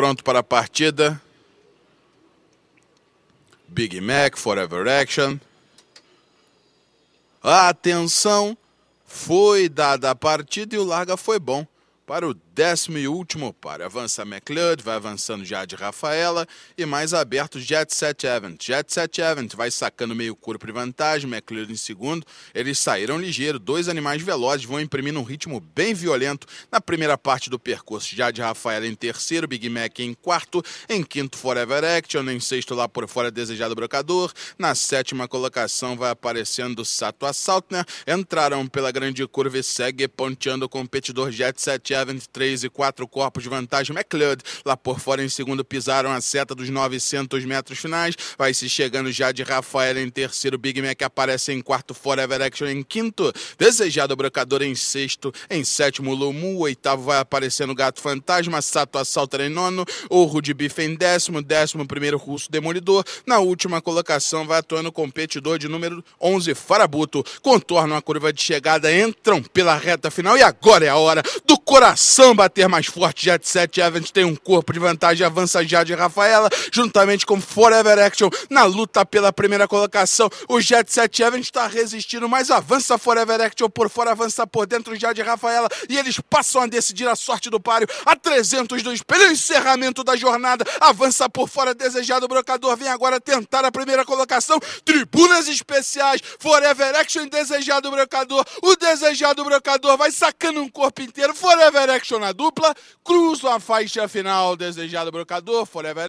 Pronto para a partida. Big Mac, Forever Action. A atenção foi dada a partida e o larga foi bom para o décimo e último par. Avança McLeod, vai avançando Jade Rafaela e mais aberto Jet Set Event. Jet Set Event vai sacando meio corpo de vantagem, McLeod em segundo. Eles saíram ligeiro, dois animais velozes vão imprimindo um ritmo bem violento na primeira parte do percurso. Jade Rafaela em terceiro, Big Mac em quarto, em quinto Forever Action, em sexto lá por fora Desejado Brocador. Na sétima colocação vai aparecendo Sato Assaltner. Entraram pela grande curva e segue ponteando o competidor Jet Set Event Evans, 3 e 4 corpos de vantagem. McLeod lá por fora em segundo pisaram a seta dos 900 metros finais. Vai se chegando já de Rafael em terceiro. Big Mac aparece em quarto. Forever Action em quinto. Desejado Brocador em sexto. Em sétimo, Lumu. Oitavo vai aparecendo Gato Fantasma. Sato Assalter em nono. Orro de Bife em décimo. Décimo primeiro, Russo Demolidor. Na última colocação vai atuando o competidor de número 11, Farabuto. Contornam a curva de chegada, entram pela reta final e agora é a hora do coração Coração bater mais forte, Jet Set Evans tem um corpo de vantagem, avança já de Rafaela, juntamente com Forever Action na luta pela primeira colocação. O Jet Set Evans está resistindo, mas avança Forever Action por fora, avança por dentro já de Rafaela e eles passam a decidir a sorte do páreo a 300 do espelho. Encerramento da jornada, avança por fora, desejado brocador, vem agora tentar a primeira colocação. Tribunas especiais, Forever Action, desejado brocador, o desejado brocador vai sacando um corpo inteiro. Forever Forever Action na dupla, cruzo a faixa final desejada do brocador, Forever